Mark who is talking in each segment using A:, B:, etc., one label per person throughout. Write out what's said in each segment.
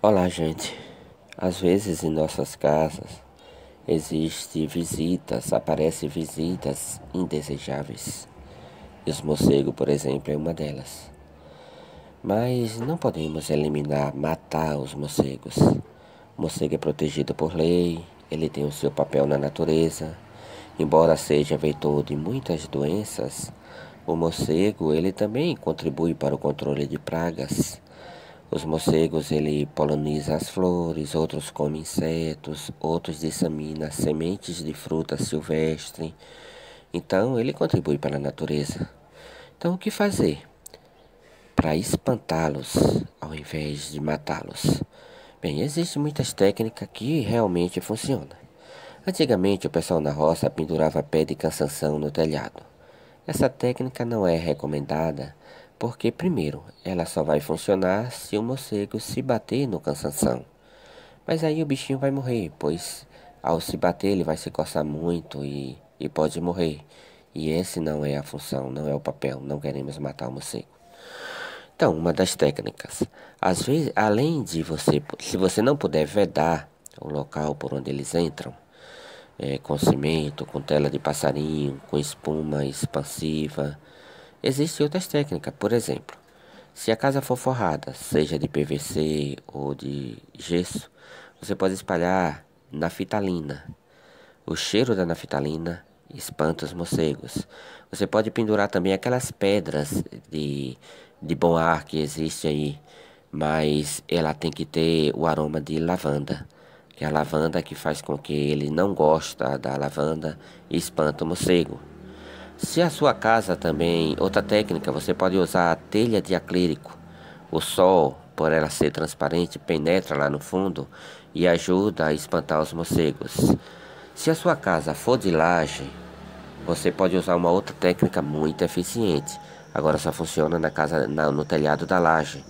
A: Olá, gente. Às vezes em nossas casas existe visitas, aparecem visitas indesejáveis. E os morcegos, por exemplo, é uma delas. Mas não podemos eliminar, matar os morcegos. O morcego é protegido por lei, ele tem o seu papel na natureza. Embora seja vetor de muitas doenças, o morcego ele também contribui para o controle de pragas os morcegos ele poliniza as flores, outros comem insetos, outros disseminam sementes de fruta silvestre. Então ele contribui para a natureza. Então o que fazer para espantá-los ao invés de matá-los? Bem, existem muitas técnicas que realmente funcionam. Antigamente o pessoal na roça pendurava pé de cansanção no telhado. Essa técnica não é recomendada porque, primeiro, ela só vai funcionar se o morcego se bater no cansanção. Mas aí o bichinho vai morrer, pois ao se bater ele vai se coçar muito e, e pode morrer. E esse não é a função, não é o papel, não queremos matar o morcego. Então, uma das técnicas. Às vezes, além de você, se você não puder vedar o local por onde eles entram, é, com cimento, com tela de passarinho, com espuma expansiva, Existem outras técnicas, por exemplo, se a casa for forrada, seja de PVC ou de gesso, você pode espalhar naftalina. O cheiro da naftalina espanta os morcegos. Você pode pendurar também aquelas pedras de, de bom ar que existe aí, mas ela tem que ter o aroma de lavanda, que é a lavanda que faz com que ele não gosta da lavanda e espanta o morcego. Se a sua casa também, outra técnica, você pode usar a telha de acrílico. O sol, por ela ser transparente, penetra lá no fundo e ajuda a espantar os morcegos. Se a sua casa for de laje, você pode usar uma outra técnica muito eficiente. Agora só funciona na casa, na, no telhado da laje.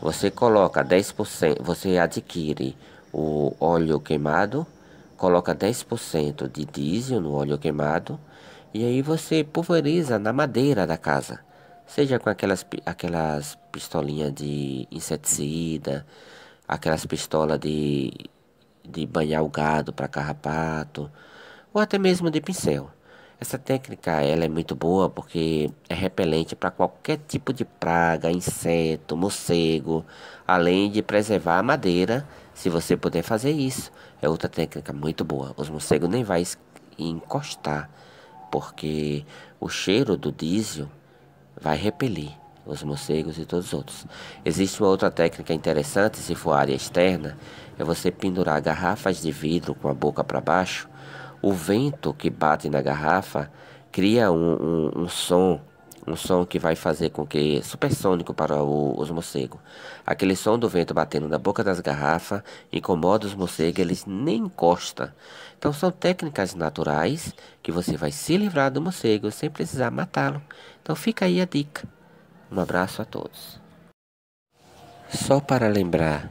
A: Você coloca 10%, você adquire o óleo queimado, coloca 10% de diesel no óleo queimado e aí você pulveriza na madeira da casa. Seja com aquelas, aquelas pistolinhas de inseticida, aquelas pistolas de, de banhar o gado para carrapato, ou até mesmo de pincel. Essa técnica ela é muito boa porque é repelente para qualquer tipo de praga, inseto, morcego, além de preservar a madeira, se você puder fazer isso. É outra técnica muito boa. Os morcegos nem vai encostar porque o cheiro do diesel vai repelir os morcegos e todos os outros. Existe uma outra técnica interessante, se for área externa, é você pendurar garrafas de vidro com a boca para baixo. O vento que bate na garrafa cria um, um, um som um som que vai fazer com que supersônico para o, os morcegos. Aquele som do vento batendo na boca das garrafas incomoda os morcegos, eles nem encostam. Então são técnicas naturais que você vai se livrar do morcego sem precisar matá-lo. Então fica aí a dica. Um abraço a todos. Só para lembrar,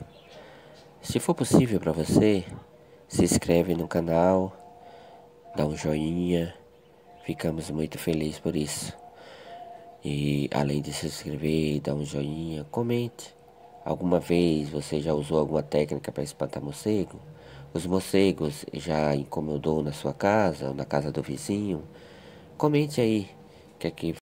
A: se for possível para você, se inscreve no canal, dá um joinha. Ficamos muito felizes por isso. E além de se inscrever dar um joinha, comente. Alguma vez você já usou alguma técnica para espantar morcego? Os morcegos já incomodou na sua casa ou na casa do vizinho? Comente aí que aqui